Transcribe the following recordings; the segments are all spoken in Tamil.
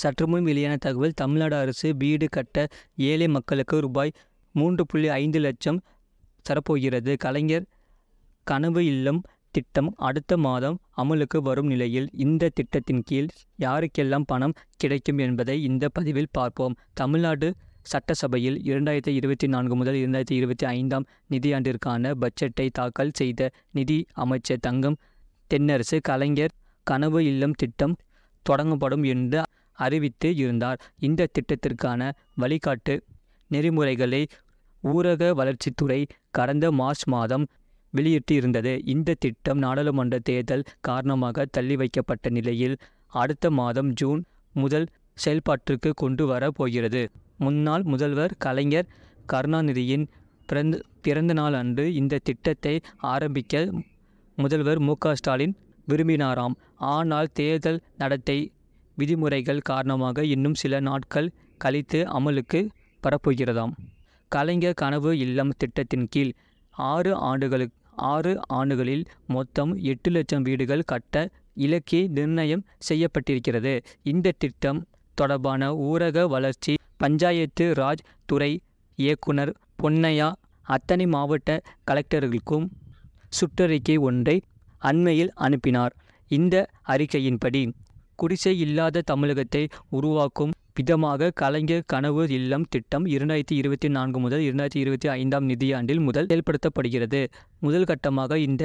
சற்றுமுன் வெளியான தகவல் தமிழ்நாடு அரசு வீடு கட்ட ஏழை மக்களுக்கு ரூபாய் மூன்று புள்ளி ஐந்து லட்சம் தரப்போகிறது கலைஞர் கனவு இல்லம் திட்டம் அடுத்த மாதம் அமலுக்கு வரும் நிலையில் இந்த திட்டத்தின் கீழ் யாருக்கெல்லாம் பணம் கிடைக்கும் என்பதை இந்த பதிவில் பார்ப்போம் தமிழ்நாடு சட்டசபையில் இரண்டாயிரத்தி இருபத்தி நான்கு முதல் இரண்டாயிரத்தி இருபத்தி ஐந்தாம் நிதியாண்டிற்கான பட்ஜெட்டை தாக்கல் செய்த நிதி அமைச்சர் தங்கம் தென்னரசு கலைஞர் கனவு இல்லம் திட்டம் தொடங்கப்படும் என்று அறிவித்து இருந்தார் இந்த திட்டத்திற்கான வழிகாட்டு நெறிமுறைகளை ஊரக வளர்ச்சித்துறை கடந்த மார்ச் மாதம் வெளியிட்டு இருந்தது இந்த திட்டம் நாடாளுமன்ற தேர்தல் காரணமாக தள்ளி வைக்கப்பட்ட நிலையில் அடுத்த மாதம் ஜூன் முதல் செயல்பாட்டிற்கு கொண்டு வர போகிறது முன்னாள் முதல்வர் கலைஞர் கருணாநிதியின் பிறந்த பிறந்த நாள் அன்று இந்த திட்டத்தை ஆரம்பிக்க முதல்வர் மு ஸ்டாலின் விரும்பினாராம் ஆனால் தேர்தல் நடத்தை விதிமுறைகள் காரணமாக இன்னும் சில நாட்கள் கழித்து அமலுக்கு வரப்போகிறதாம் கலைஞர் கனவு இல்லம் திட்டத்தின் கீழ் ஆறு ஆண்டுகளுக்கு ஆறு ஆண்டுகளில் மொத்தம் எட்டு லட்சம் வீடுகள் கட்ட இலக்கி நிர்ணயம் செய்யப்பட்டிருக்கிறது இந்த திட்டம் தொடர்பான ஊரக வளர்ச்சி பஞ்சாயத்து ராஜ் துறை இயக்குனர் பொன்னையா அத்தனை மாவட்ட கலெக்டர்களுக்கும் சுற்றறிக்கை ஒன்றை அண்மையில் அனுப்பினார் இந்த அறிக்கையின்படி குடிசை இல்லாத தமிழகத்தை உருவாக்கும் விதமாக கலைஞர் கனவு இல்லம் திட்டம் இரண்டாயிரத்தி இருபத்தி நான்கு முதல் இரண்டாயிரத்தி இருபத்தி ஐந்தாம் நிதியாண்டில் முதல் செயல்படுத்தப்படுகிறது முதல் கட்டமாக இந்த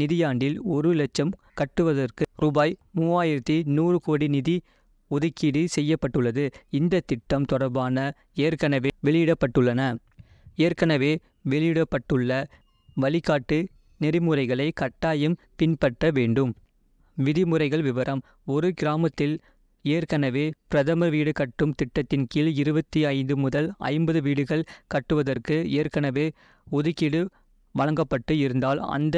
நிதியாண்டில் ஒரு லட்சம் கட்டுவதற்கு ரூபாய் மூவாயிரத்தி நூறு கோடி நிதி ஒதுக்கீடு செய்யப்பட்டுள்ளது இந்த திட்டம் தொடர்பான ஏற்கனவே வெளியிடப்பட்டுள்ளன ஏற்கனவே வெளியிடப்பட்டுள்ள வழிகாட்டு நெறிமுறைகளை கட்டாயம் பின்பற்ற வேண்டும் விதிமுறைகள் விவரம் ஒரு கிராமத்தில் ஏற்கனவே பிரதமர் வீடு கட்டும் திட்டத்தின் கீழ் இருபத்தி ஐந்து முதல் ஐம்பது வீடுகள் கட்டுவதற்கு ஏற்கனவே ஒதுக்கீடு வழங்கப்பட்டு இருந்தால் அந்த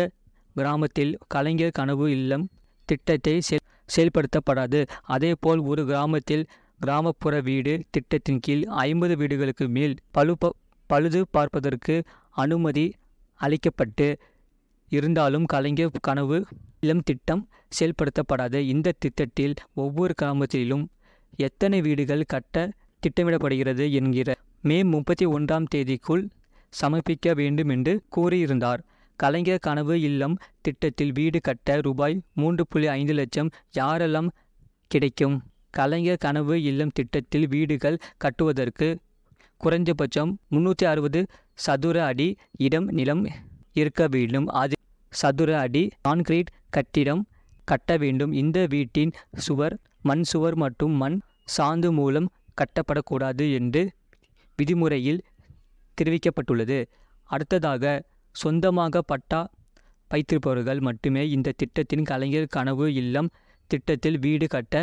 கிராமத்தில் கலைஞர் கனவு இல்லம் திட்டத்தை செல் செயல்படுத்தப்படாது அதேபோல் ஒரு கிராமத்தில் கிராமப்புற வீடு திட்டத்தின் கீழ் ஐம்பது வீடுகளுக்கு மேல் பழு பழுது பார்ப்பதற்கு அனுமதி அளிக்கப்பட்டு இருந்தாலும் கலைஞர் கனவு இளம் திட்டம் செயல்படுத்தப்படாது இந்த திட்டத்தில் ஒவ்வொரு கிராமத்திலும் எத்தனை வீடுகள் கட்ட திட்டமிடப்படுகிறது என்கிற மே முப்பத்தி ஒன்றாம் தேதிக்குள் சமர்ப்பிக்க வேண்டும் என்று கூறியிருந்தார் கலைஞர் கனவு இல்லம் திட்டத்தில் வீடு கட்ட ரூபாய் மூன்று புள்ளி ஐந்து லட்சம் யாரெல்லாம் கிடைக்கும் கலைஞர் கனவு இல்லம் திட்டத்தில் வீடுகள் கட்டுவதற்கு குறைந்தபட்சம் முன்னூற்றி அறுபது சதுர அடி இடம் நிலம் இருக்க வேண்டும் அது சதுர அடி கான்கிரீட் கட்டிடம் கட்ட வேண்டும் இந்த வீட்டின் சுவர் மண் சுவர் மற்றும் மண் சாந்து மூலம் கட்டப்படக்கூடாது என்று விதிமுறையில் தெரிவிக்கப்பட்டுள்ளது அடுத்ததாக சொந்தமாக பட்டா வைத்திருப்பவர்கள் மட்டுமே இந்த திட்டத்தின் கலைஞர் கனவு இல்லம் திட்டத்தில் வீடு கட்ட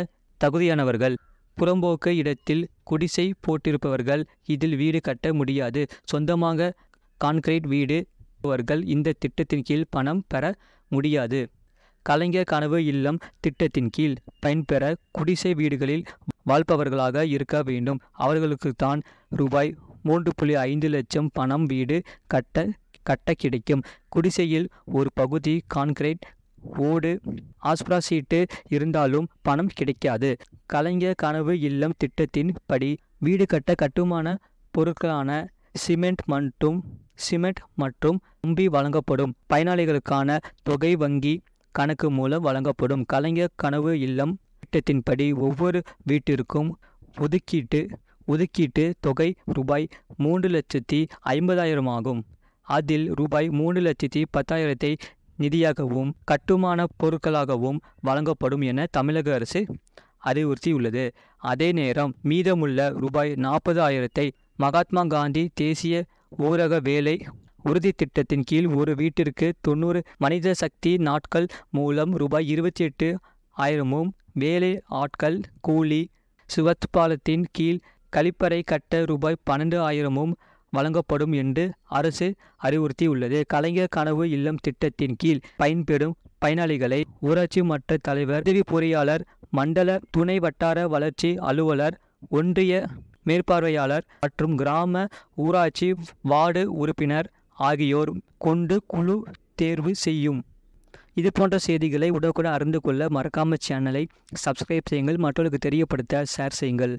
தகுதியானவர்கள் புறம்போக்கு இடத்தில் குடிசை போட்டிருப்பவர்கள் இதில் வீடு கட்ட முடியாது சொந்தமாக கான்கிரீட் வீடு அவர்கள் இந்த திட்டத்தின் கீழ் பணம் பெற முடியாது கலைஞர் கனவு இல்லம் திட்டத்தின் கீழ் பயன்பெற குடிசை வீடுகளில் வாழ்பவர்களாக இருக்க வேண்டும் அவர்களுக்கு தான் ரூபாய் மூன்று புள்ளி ஐந்து லட்சம் பணம் வீடு கட்ட கட்ட கிடைக்கும் குடிசையில் ஒரு பகுதி கான்கிரீட் ஓடு சீட்டு இருந்தாலும் பணம் கிடைக்காது கலைஞர் கனவு இல்லம் திட்டத்தின் படி வீடு கட்ட கட்டுமான பொருட்களான சிமெண்ட் மற்றும் சிமெண்ட் மற்றும் கம்பி வழங்கப்படும் பயனாளிகளுக்கான தொகை வங்கி கணக்கு மூலம் வழங்கப்படும் கலைஞர் கனவு இல்லம் திட்டத்தின்படி ஒவ்வொரு வீட்டிற்கும் ஒதுக்கீட்டு ஒதுக்கீட்டு தொகை ரூபாய் மூன்று லட்சத்தி ஐம்பதாயிரம் ஆகும் அதில் ரூபாய் மூன்று லட்சத்தி பத்தாயிரத்தை நிதியாகவும் கட்டுமான பொருட்களாகவும் வழங்கப்படும் என தமிழக அரசு அறிவுறுத்தியுள்ளது அதே நேரம் மீதமுள்ள ரூபாய் நாற்பது ஆயிரத்தை மகாத்மா காந்தி தேசிய ஊரக வேலை உறுதி திட்டத்தின் கீழ் ஒரு வீட்டிற்கு தொண்ணூறு மனித சக்தி நாட்கள் மூலம் ரூபாய் இருபத்தி எட்டு ஆயிரமும் வேலை ஆட்கள் கூலி பாலத்தின் கீழ் கழிப்பறை கட்ட ரூபாய் பன்னெண்டு ஆயிரமும் வழங்கப்படும் என்று அரசு அறிவுறுத்தியுள்ளது கலைஞர் கனவு இல்லம் திட்டத்தின் கீழ் பயன்பெறும் பயனாளிகளை ஊராட்சி மன்ற தலைவர் உதவி பொறியாளர் மண்டல துணை வட்டார வளர்ச்சி அலுவலர் ஒன்றிய மேற்பார்வையாளர் மற்றும் கிராம ஊராட்சி வார்டு உறுப்பினர் ஆகியோர் கொண்டு குழு தேர்வு செய்யும் இது போன்ற செய்திகளை உடனுக்குடன் அறிந்து கொள்ள மறக்காமல் சேனலை சப்ஸ்கிரைப் செய்யுங்கள் மற்றவர்களுக்கு தெரியப்படுத்த ஷேர் செய்யுங்கள்